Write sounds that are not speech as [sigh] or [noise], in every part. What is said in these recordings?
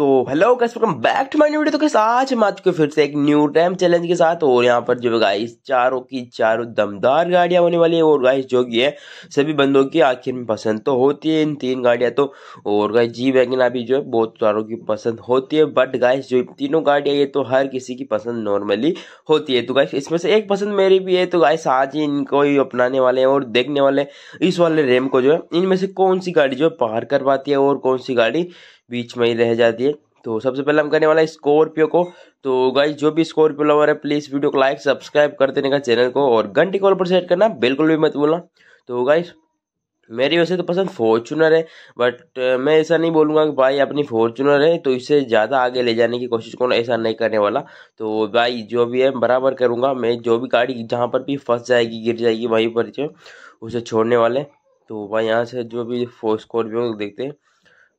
so hello guys welcome back to my new video तो guys आज हम आज को फिर से एक न्यू टाइम चैलेंज के साथ और यहाँ पर जो है गाइस चारों की चारों दमदार गाड़ियाँ होने वाली है और गाइस जो कि है सभी बंदों की आखिर में पसंद तो होती है इन तीन गाड़ियाँ तो और गाइस जी वैगन अभी जो है बहुत सारों की पसंद होती है बट गाइस जो तीनों गाड़ियाँ ये तो हर किसी की पसंद नॉर्मली होती है तो गाइस इसमें से एक पसंद मेरी भी है तो गाइस आज ही इनको ही अपनाने वाले हैं और देखने वाले इस वाले रेम को जो है इनमें से कौन सी गाड़ी जो है पार कर पाती है और कौन सी गाड़ी बीच में ही रह जाती है तो सबसे पहले हम करने वाला है स्कॉर्पियो को तो गाइज जो भी स्कॉर्पियो लवर है प्लीज़ वीडियो को लाइक सब्सक्राइब कर देने का चैनल को और घंटे कॉल पर सेट करना बिल्कुल भी मत बोलना तो गाइज मेरी वैसे तो पसंद फॉर्चूनर है बट uh, मैं ऐसा नहीं बोलूँगा कि भाई अपनी फॉर्चूनर है तो इसे ज़्यादा आगे ले जाने की कोशिश करूँ ऐसा नहीं करने वाला तो भाई जो भी है बराबर करूँगा मैं जो भी गाड़ी जहाँ पर भी फंस जाएगी गिर जाएगी वहीं पर जो उसे छोड़ने वाले तो भाई यहाँ से जो भी स्कॉर्पियो देखते हैं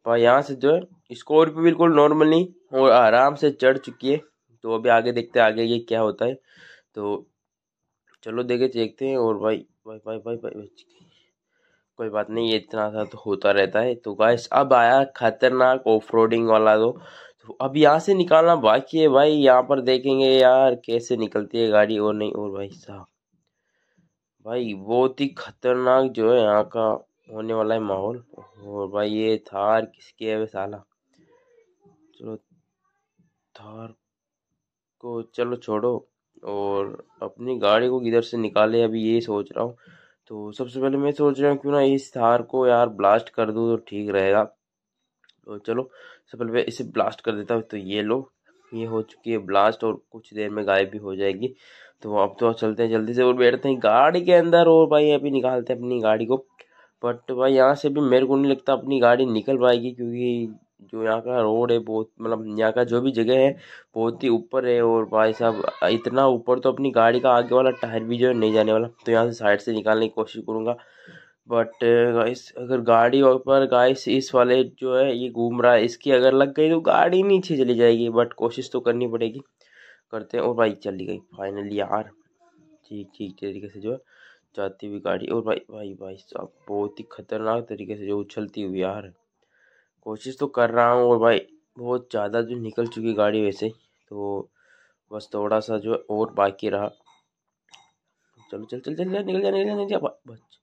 और तो यहाँ से जो है स्कॉर्पियो बिल्कुल नॉर्मली और आराम से चढ़ चुकी है तो अभी आगे देखते हैं आगे ये क्या होता है तो चलो देखे देखते हैं और भाई भाई भाई भाई भाई, भाई कोई बात नहीं ये इतना सा तो होता रहता है तो गाइस अब आया खतरनाक ऑफ वाला तो, तो अब यहाँ से निकालना बाकी है भाई यहाँ पर देखेंगे यार कैसे निकलती है गाड़ी और नहीं और भाई साहब भाई बहुत ही खतरनाक जो है यहाँ का होने वाला है माहौल और भाई ये थार किसकी है साला चलो थार को चलो छोड़ो और अपनी गाड़ी को किधर से निकाले अभी ये सोच रहा हूँ तो सबसे पहले मैं सोच रहा हूँ क्यों ना इस थार को यार ब्लास्ट कर दूँ तो ठीक रहेगा तो चलो सबसे पहले मैं इसे ब्लास्ट कर देता हूँ तो ये लो ये हो चुकी है ब्लास्ट और कुछ देर में गायब भी हो जाएगी तो अब तो चलते हैं जल्दी से और बैठते हैं गाड़ी के अंदर और भाई अभी निकालते हैं अपनी गाड़ी को बट भाई यहाँ से भी मेरे को नहीं लगता अपनी गाड़ी निकल पाएगी क्योंकि जो यहाँ का रोड है बहुत मतलब यहाँ का जो भी जगह है बहुत ही ऊपर है और भाई साहब इतना ऊपर तो अपनी गाड़ी का आगे वाला टायर भी जो है नहीं जाने वाला तो यहाँ से साइड से निकालने की कोशिश करूँगा बट गाइस अगर गाड़ी पर गाइस इस वाले जो है ये घूम रहा है इसकी अगर लग गई तो गाड़ी नीचे चली जाएगी बट कोशिश तो करनी पड़ेगी करते हैं और बाइक चली गई फाइनली यार ठीक ठीक तरीके से जो है जाती हुई गाड़ी और भाई भाई भाई साहब बहुत ही खतरनाक तरीके से जो उछलती हुई यार कोशिश तो कर रहा हूँ और भाई बहुत ज़्यादा जो निकल चुकी गाड़ी वैसे तो बस थोड़ा सा जो है और बाकी रहा चलो चल चल चल निकल जा निकल जा बच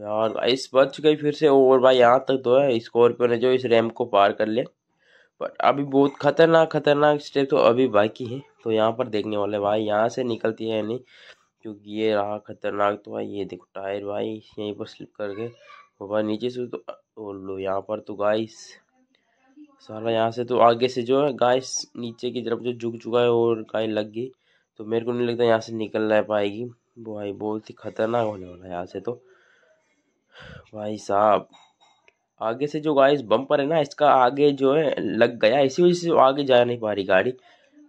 यार इस बच गई फिर से और भाई यहाँ तक तो है स्कॉर्पियो ने जो इस रैम को पार कर लिया बट अभी बहुत खतरनाक खतरनाक स्टेप तो अभी बाकी है तो यहाँ पर देखने वाले भाई यहाँ से निकलती है नहीं क्योंकि ये रहा खतरनाक तो भाई ये देखो टायर भाई यहीं पर स्लिप कर गए और भाई नीचे से तो और लो यहाँ पर तो गाइस सारा यहाँ से तो आगे से जो है गाय नीचे की तरफ जो झुक चुका है और गाय लग गई तो मेरे को नहीं लगता यहाँ से निकल रह पाएगी भाई बहुत ही खतरनाक होने वाला है यहाँ से तो भाई साहब आगे से जो गाइस बम्पर है ना इसका आगे जो है लग गया इसी वजह से आगे जा नहीं पा रही गाड़ी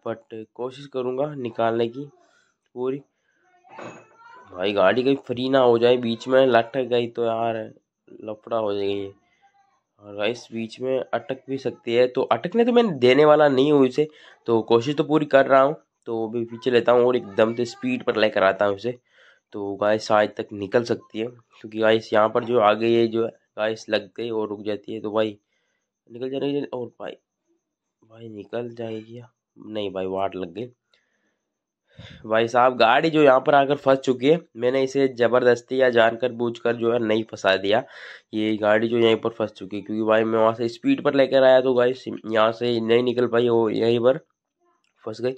बट कोशिश करूँगा निकालने की पूरी भाई गाड़ी कहीं फ्री ना हो जाए बीच में लटक गई तो यार लफड़ा हो जाएगी और गाइस बीच में अटक भी सकती है तो अटकने तो मैं देने वाला नहीं हूँ इसे तो कोशिश तो पूरी कर रहा हूँ तो अभी पीछे लेता हूँ और एकदम से स्पीड पर लेकर आता हूँ इसे तो गाइस आज तक निकल सकती है क्योंकि गाइस यहाँ पर जो आ गई है जो गाइस लग गई और रुक जाती है तो भाई निकल जाने और भाई भाई निकल जाएगी नहीं भाई वाट लग गई भाई साहब गाड़ी जो यहाँ पर आकर फंस चुकी है मैंने इसे ज़बरदस्ती या जानकर बूझकर जो है नहीं फंसा दिया ये गाड़ी जो यहीं पर फंस चुकी है क्योंकि भाई मैं वहाँ से स्पीड पर लेकर आया तो गाई यहाँ से नहीं निकल पाई वो यहीं पर फंस गई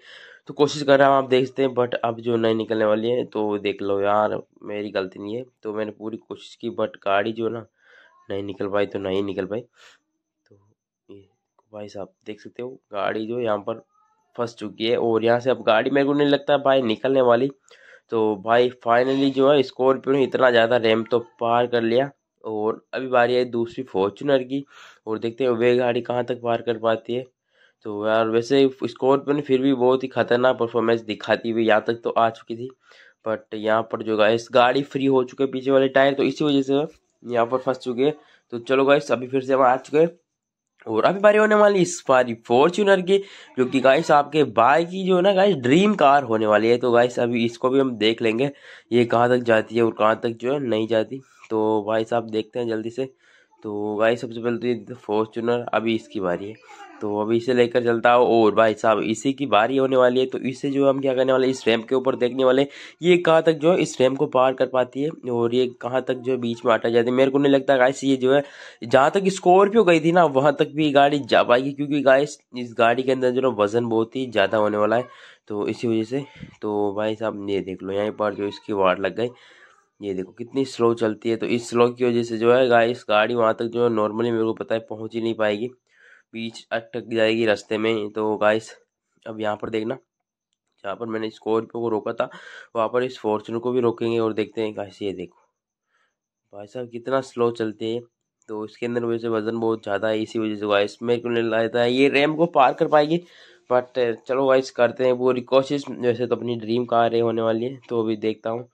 तो कोशिश कर रहा हूँ आप देखते हैं बट अब जो नहीं निकलने वाली है तो देख लो यार मेरी गलती नहीं है तो मैंने पूरी कोशिश की बट गाड़ी जो ना नहीं निकल पाई तो नहीं निकल पाई तो ये भाई साहब देख सकते हो गाड़ी जो यहाँ पर फंस चुकी है और यहाँ से अब गाड़ी मेरे को नहीं लगता भाई निकलने वाली तो भाई फाइनली जो है स्कॉर्पियो ने इतना ज़्यादा रैम तो पार कर लिया और अभी बारी है दूसरी फॉर्चुनर की और देखते हैं वे गाड़ी कहाँ तक पार कर पाती है तो यार वैसे स्कॉर्पियो ने फिर भी बहुत ही खतरनाक परफॉर्मेंस दिखाती हुई यहाँ तक तो आ चुकी थी बट यहाँ पर जो गाइस गाड़ी फ्री हो चुके पीछे वाले टायर तो इसी वजह से यहाँ पर फंस चुके हैं तो चलो गाइस अभी फिर से हम आ चुके हैं और अभी बारी होने वाली इस बारी फॉर्चूनर की जो कि गाइस आपके बाय की जो है ना गाइस ड्रीम कार होने वाली है तो गाइस अभी इसको भी हम देख लेंगे ये कहाँ तक जाती है और कहाँ तक जो है नहीं जाती तो भाई साहब देखते हैं जल्दी से तो गाइस सबसे पहले तो ये फॉर्च्यूनर अभी इसकी बारी है तो अभी इसे लेकर चलता हो और भाई साहब इसी की बारी होने वाली है तो इसे जो हम क्या करने वाले इस रैम्प के ऊपर देखने वाले ये कहाँ तक जो है इस रैम को पार कर पाती है और ये कहाँ तक जो है बीच में आटा जाती है मेरे को नहीं लगता गाइस ये जो है जहाँ तक स्कॉर्पियो गई थी ना वहाँ तक भी गाड़ी जा पाएगी क्योंकि गाइस इस गाड़ी के अंदर जो है वजन बहुत ही ज़्यादा होने वाला है तो इसी वजह से तो भाई साहब ये देख लो यहाँ पर जो इसकी वार लग गई ये देखो कितनी स्लो चलती है तो इस स्लो की वजह से जो है गाय गाड़ी वहाँ तक जो है नॉर्मली मेरे को पता है पहुँच ही नहीं पाएगी बीच अटक जाएगी रास्ते में तो गाइस अब यहाँ पर देखना जहाँ पर मैंने स्कॉर्पियो को रोका था वहाँ पर इस फॉर्चूनर को भी रोकेंगे और देखते हैं गाइस ये देखो भाई साहब कितना स्लो चलते हैं तो इसके अंदर वजह से वज़न बहुत ज़्यादा है इसी वजह से गाइस मेरे को नहीं लगता है ये रैम को पार कर पाएगी बट चलो गाइस करते हैं पूरी कोशिश वैसे तो अपनी ड्रीम कार है होने वाली है तो अभी देखता हूँ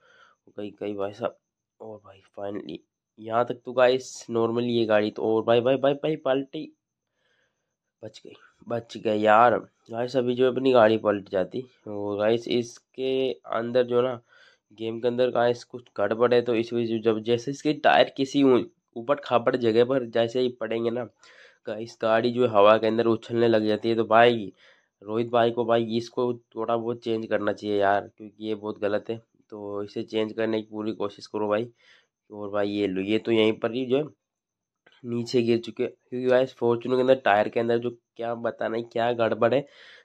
कई कई भाई साहब और भाई फाइनली यहाँ तक तो गाइस नॉर्मली ये गाड़ी तो और भाई भाई भाई भाई पलटी बच गई बच गई यार गाइस अभी जो अपनी गाड़ी पलट जाती वो गाइस इसके अंदर जो ना गेम के अंदर गाइस कुछ गड़बड़ है तो इस वजह से जब जैसे इसके टायर किसी ऊपर खापड़ जगह पर जैसे ही पड़ेंगे ना गाइस गाड़ी जो हवा के अंदर उछलने लग जाती है तो भाई रोहित भाई को भाई इसको थोड़ा बहुत चेंज करना चाहिए यार क्योंकि ये बहुत गलत है तो इसे चेंज करने की पूरी कोशिश करो भाई और भाई ये लो ये तो यहीं पर ही जो है नीचे गिर चुके क्योंकि गाइस फॉर्चुनर के अंदर टायर के अंदर जो क्या बताना है क्या गड़बड़ है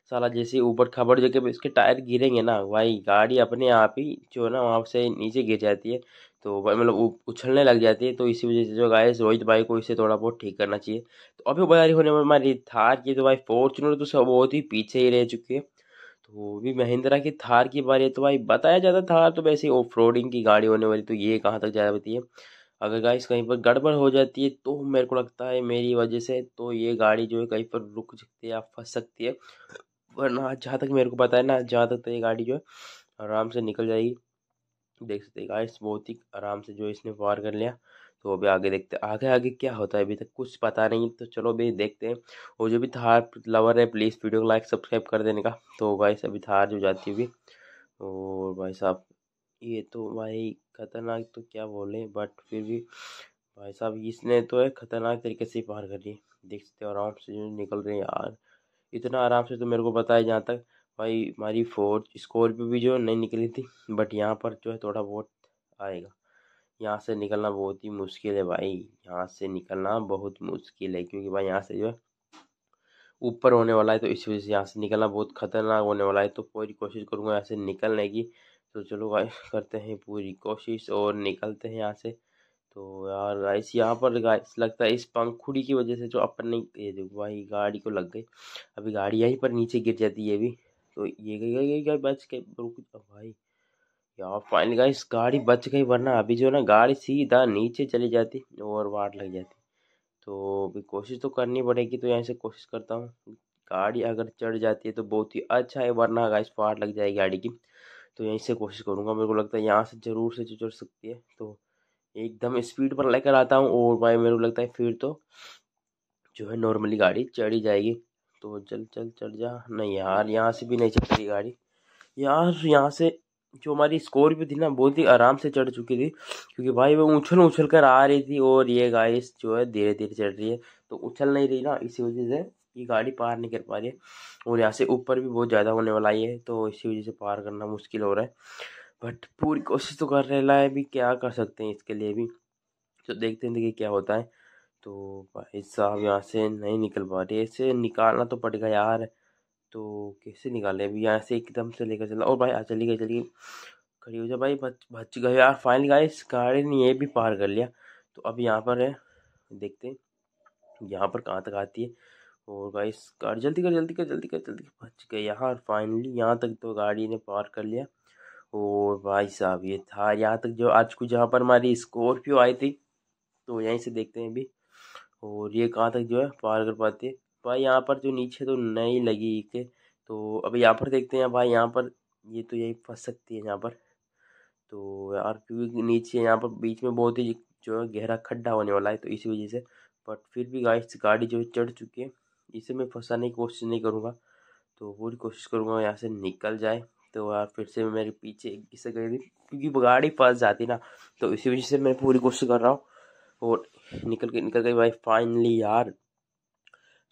साला जैसे ऊपर खबर जगह पे इसके टायर गिरेंगे ना भाई गाड़ी अपने आप ही जो है ना वहाँ से नीचे गिर जाती है तो मतलब उछलने लग जाती है तो इसी वजह से जो गाइस रोहित भाई को इसे थोड़ा बहुत ठीक करना चाहिए तो अभी बजारी होने में हमारी थार की तो भाई फॉर्चुनर तो सब बहुत ही पीछे ही रह चुकी है तो भी महिंद्रा की थार की बारी है तो भाई बताया जाता थार तो वैसे ऑफ रोडिंग की गाड़ी होने वाली तो ये कहाँ तक जा है अगर गाइस कहीं पर गड़बड़ हो जाती है तो मेरे को लगता है मेरी वजह से तो ये गाड़ी जो है कहीं पर रुक सकती है या फंस सकती है वरना जहाँ तक मेरे को पता है ना जहाँ तक तो ये गाड़ी जो है आराम से निकल जाएगी देख सकते गाइस बहुत ही आराम से जो इसने वार कर लिया तो अभी आगे देखते हैं आगे आगे क्या होता है अभी तक कुछ पता नहीं तो चलो अभी देखते हैं और जो भी थार लवर है प्लीज़ वीडियो को लाइक सब्सक्राइब कर देने का तो गाइस अभी थार जो जाती हुई और भाई साहब ये तो भाई खतरनाक तो क्या बोले बट फिर भी भाई साहब इसने तो एक खतरनाक तरीके से पार करी देख सकते हो आराम से निकल रहे हैं यार इतना आराम से तो मेरे को बताया जहाँ तक भाई हमारी फोर्थ स्कॉर्पियो भी जो नहीं निकली थी बट यहाँ पर जो है थोड़ा बहुत आएगा यहाँ से निकलना बहुत ही मुश्किल है भाई यहाँ से निकलना बहुत मुश्किल है क्योंकि भाई यहाँ से जो है ऊपर होने वाला है तो इस वजह से यहाँ से निकलना बहुत खतरनाक होने वाला है तो पूरी कोशिश करूँगा यहाँ से निकलने की तो चलो गाइस करते हैं पूरी कोशिश और निकलते हैं यहाँ से तो यार गाइस यहाँ पर गाइस लगता है इस पंखुड़ी की वजह से जो अपन ने ये देखो भाई गाड़ी को लग गई अभी गाड़ी यहीं पर नीचे गिर जाती है अभी तो ये गई बच के रुक भाई यार फाइनल गाइस गाड़ी बच गई वरना अभी जो ना गाड़ी सीधा नीचे चली जाती और वाट लग जाती तो अभी कोशिश तो करनी पड़ेगी तो यहाँ से कोशिश करता हूँ गाड़ी अगर चढ़ जाती है तो बहुत ही अच्छा है वरना गाइस वाट लग जाएगी गाड़ी की तो यहीं से कोशिश करूँगा मेरे को लगता है यहाँ से ज़रूर से चुचड़ सकती है तो एकदम स्पीड पर लेकर आता हूँ और भाई मेरे को लगता है फिर तो जो है नॉर्मली गाड़ी चढ़ी जाएगी तो चल चल चढ़ जा नहीं यार यहाँ से भी नहीं चढ़ रही गाड़ी यार यहाँ से जो हमारी स्कॉर्पियो थी ना बहुत ही आराम से चढ़ चुकी थी क्योंकि भाई वो उछल उछल कर आ रही थी और ये गाड़ी जो है धीरे धीरे चढ़ रही है तो उछल नहीं रही ना इसी वजह से ये गाड़ी पार नहीं कर पा रही है और यहाँ से ऊपर भी बहुत ज़्यादा होने वाला है तो इसी वजह से पार करना मुश्किल हो रहा है बट पूरी कोशिश तो कर रहे हैं भी क्या कर सकते हैं इसके लिए भी तो देखते हैं देखिए क्या होता है तो भाई साहब यहाँ से नहीं निकल पा रही ऐसे निकालना तो पड़ेगा यार तो कैसे निकाले अभी यहाँ से एकदम से लेकर चला और भाई आ चली गई चली खड़ी हो जाए भाई बच बच गए यार फाइनल इस गाड़ी ने ये भी पार कर लिया तो अब यहाँ पर है देखते हैं यहाँ पर कहाँ तक आती है और गाइस गाड़ी जल्दी कर जल्दी कर जल्दी कर जल्दी कर बच गए यहाँ फाइनली यहाँ तक तो गाड़ी ने पार कर लिया और भाई साहब ये था यहाँ तक जो आज को जहाँ पर हमारी स्कॉर्पियो आई थी तो यहीं से देखते हैं अभी और ये कहाँ तक जो है पार कर पाती है भाई यहाँ पर जो नीचे तो नहीं लगी के तो अभी यहाँ पर देखते हैं भाई यहाँ पर ये तो यही फंस सकती है यहाँ पर तो यार क्योंकि नीचे यहाँ पर बीच में बहुत ही जो है गहरा खड्डा होने वाला है तो इसी वजह से बट फिर भी गाड़ी गाड़ी जो है चढ़ चुकी है इसे मैं फंसाने की कोशिश नहीं करूँगा तो पूरी कोशिश करूँगा यहाँ से निकल जाए तो यार फिर से मेरे पीछे किससे गई थी क्योंकि गाड़ी फंस जाती ना तो इसी वजह से मैं पूरी कोशिश कर रहा हूँ और निकल के निकल गई भाई फाइनली यार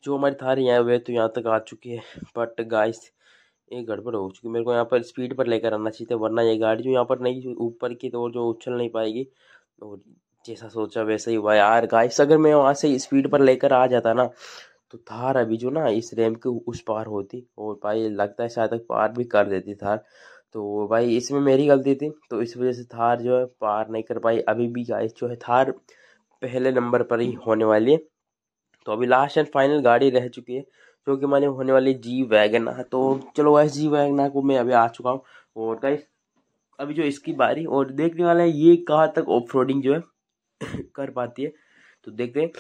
जो हमारी थार यहाँ हुए तो यहाँ तक आ चुकी है बट गाइस ये गड़बड़ हो चुकी मेरे को यहाँ पर स्पीड पर लेकर आना चाहिए था वरना ये गाड़ी जो यहाँ पर नहीं ऊपर की तो जो उछल नहीं पाएगी और जैसा सोचा वैसा ही हुआ यार गाइस अगर मैं वहाँ से स्पीड पर लेकर आ जाता ना तो थार अभी जो ना इस रैम के उस पार होती और भाई लगता है शायद तक पार भी कर देती थार तो भाई इसमें मेरी गलती थी तो इस वजह से थार जो है पार नहीं कर पाई अभी भी गाइस जो है थार पहले नंबर पर ही होने वाली है तो अभी लास्ट एंड फाइनल गाड़ी रह चुकी है जो कि मैंने होने वाली जी वैगन तो चलो गाइस जी वैगन को मैं अभी आ चुका हूँ और गाइस अभी जो इसकी बारी और देखने वाला है ये कहाँ तक ऑफ जो है [coughs] कर पाती है तो देखते हैं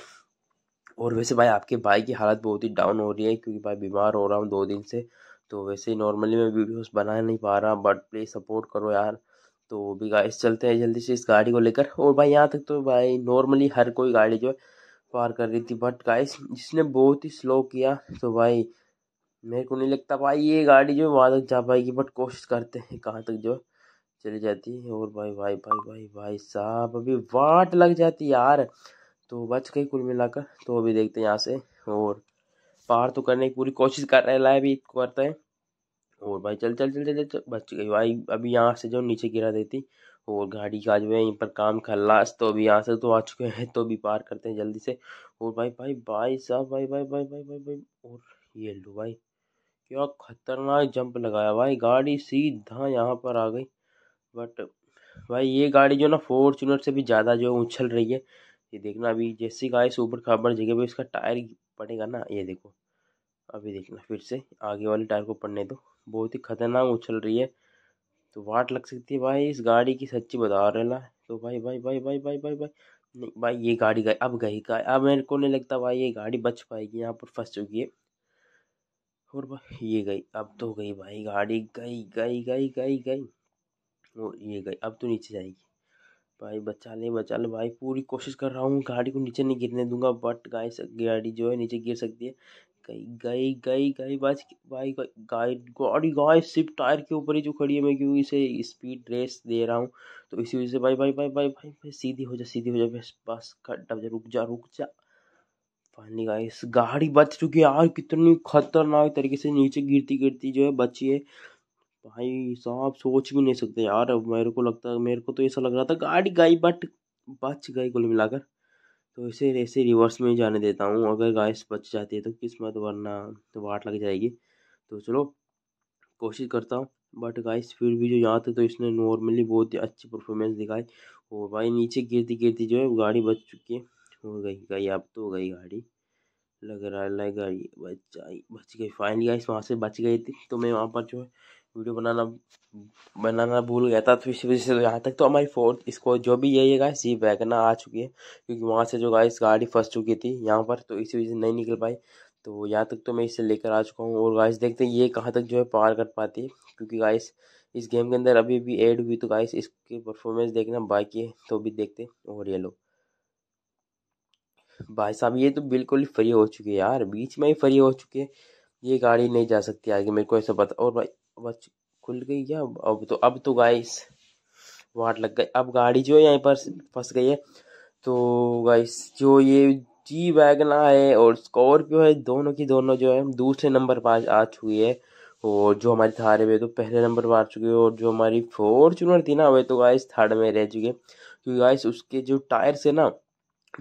और वैसे भाई आपके भाई की हालत बहुत ही डाउन हो रही है क्योंकि भाई बीमार हो रहा हूँ दो दिन से तो वैसे नॉर्मली मैं वीडियोस बना नहीं पा रहा बट प्लीज़ सपोर्ट करो यार तो भी गाइस चलते हैं जल्दी से इस गाड़ी को लेकर और भाई यहाँ तक तो भाई नॉर्मली हर कोई गाड़ी जो है पार कर रही थी बट गाइस जिसने बहुत ही स्लो किया तो भाई मेरे को नहीं लगता भाई ये गाड़ी जो वहाँ तक जा पाएगी बट कोशिश करते हैं कहाँ तक जो चली जाती है और भाई भाई भाई भाई भाई साहब अभी वाट लग जाती यार तो बच गई कुल मिलाकर तो अभी देखते हैं यहाँ से और पार तो करने की पूरी कोशिश कर रहे हैं लाए भी करता है और भाई चल चल चल चल चल बच गई भाई अभी यहाँ से जो नीचे गिरा देती और गाड़ी का जो है यहीं पर काम खल्लास तो अभी यहाँ से तो आ चुके हैं तो भी पार करते हैं जल्दी से और भाई भाई भाई साहब भाई भाई भाई भाई भाई भाई और ये लो भाई क्या खतरनाक जंप लगाया भाई गाड़ी सीधा यहाँ पर आ गई बट भाई ये गाड़ी जो ना फोर्चुनर से भी ज़्यादा जो उछल रही है ये देखना अभी जैसे गाय से ऊपर खबर जगह पे इसका टायर पड़ेगा ना ये देखो अभी देखना फिर से आगे वाले टायर को पड़ने दो बहुत ही खतरनाक उछल रही है तो वाट लग सकती है भाई इस गाड़ी की सच्ची बता रहे ना तो भाई भाई भाई भाई भाई भाई भाई नहीं भाई ये गाड़ी गई अब गई का अब मेरे को नहीं लगता भाई ये गाड़ी बच पाएगी यहाँ पर फंस चुकी है और भाई ये गई अब तो गई भाई गाड़ी गई गई गई गई गई और ये गई अब तो नीचे जाएगी भाई बचा ले बचा ले भाई पूरी कोशिश कर रहा हूँ गाड़ी को नीचे नहीं गिरने दूंगा बट गाय गाड़ी जो है नीचे गिर सकती है गई गई गई गई बस भाई गाय गाड़ी गाय सिर्फ टायर के ऊपर ही जो खड़ी है मैं क्योंकि इसे स्पीड रेस दे रहा हूँ तो इसी वजह से भाई भाई भाई भाई भाई भाई सीधी हो जा सीधी हो जा बस बस जा रुक जा रुक जा फाइनली गाइस गाड़ी बच चुकी है यार कितनी खतरनाक तरीके से नीचे गिरती गिरती जो है बची है भाई साहब सोच भी नहीं सकते यार अब मेरे को लगता है मेरे को तो ऐसा लग रहा था गाड़ी गई बट बच गई कुल मिलाकर तो इसे ऐसे रिवर्स में जाने देता हूँ अगर गाय बच जाती है तो किस्मत वरना तो वाट लग जाएगी तो चलो कोशिश करता हूँ बट गाइस फिर भी जो यहाँ थे तो इसने नॉर्मली बहुत ही अच्छी परफॉर्मेंस दिखाई और भाई नीचे गिरती गिरती जो है गाड़ी बच चुकी है हो गई गई अब तो हो गई गाड़ी लग रहा है लग गाड़ी बच आई बच गई फाइनली गाइस वहाँ से बच गई थी तो मैं वहाँ पर जो है वीडियो बनाना बनाना भूल गया था तो इसी वजह से तो यहाँ तक तो हमारी फोर्थ इसको जो भी यही है गाइस ये वैगना आ चुकी है क्योंकि वहाँ से जो गाइस गाड़ी फंस चुकी थी यहाँ पर तो इसी वजह से नहीं निकल पाई तो यहाँ तक तो मैं इसे लेकर आ चुका हूँ और गाइस देखते हैं ये कहाँ तक जो है पार कर पाती है क्योंकि गाइस इस गेम के अंदर अभी भी एड हुई तो गाइस इसकी परफॉर्मेंस देखना बाकी है तो भी देखते और ये लोग भाई साहब ये तो बिल्कुल ही फ्री हो चुकी है यार बीच में ही फ्री हो चुकी है ये गाड़ी नहीं जा सकती आगे मेरे को ऐसा पता और भाई बच खुल गई क्या अब तो अब तो गाइस वाट लग गई अब गाड़ी जो है यहीं पर फंस गई है तो गाइस जो ये जी वैगन है और स्कॉर्पियो है दोनों की दोनों जो है दूसरे नंबर तो पर आ चुकी है और जो हमारी थार है तो पहले नंबर पर आ चुकी है और जो हमारी फॉर्चूनर थी ना वे तो गाइस थर्ड में रह चुके क्योंकि गाइस उसके जो टायर्स है ना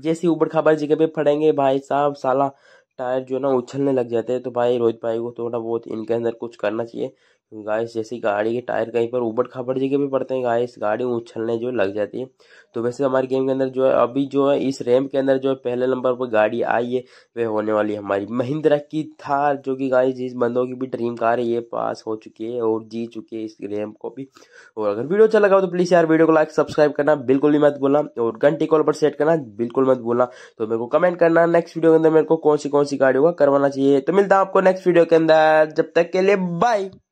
जैसे ऊपर खबर जगह पे फड़ेंगे भाई साहब साला टायर जो है ना उछलने लग जाते हैं तो भाई रोहित भाई को थोड़ा बहुत इनके अंदर कुछ करना चाहिए गाइस जैसे गाड़ी के टायर कहीं पर उबड़ खाबड़ जगह पे पड़ते हैं गाइस गाड़ी उछलने जो लग जाती है तो वैसे हमारे गेम के अंदर जो है अभी जो है इस रैम के अंदर जो है पहले नंबर पर गाड़ी आई है वह होने वाली हमारी महिंद्रा की थार जो कि गाइस जिस बंदों की भी ड्रीम कार है ये पास हो चुकी है और जी चुकी है इस रैम को भी और अगर वीडियो अच्छा लगा तो प्लीज़ यार वीडियो को लाइक सब्सक्राइब करना बिल्कुल भी मत बोलना और घंटी कॉल पर सेट करना बिल्कुल मत बोलना तो मेरे को कमेंट करना नेक्स्ट वीडियो के अंदर मेरे को कौन सी कौन सी गाड़ियों का करवाना चाहिए तो मिलता आपको नेक्स्ट वीडियो के अंदर जब तक के लिए बाय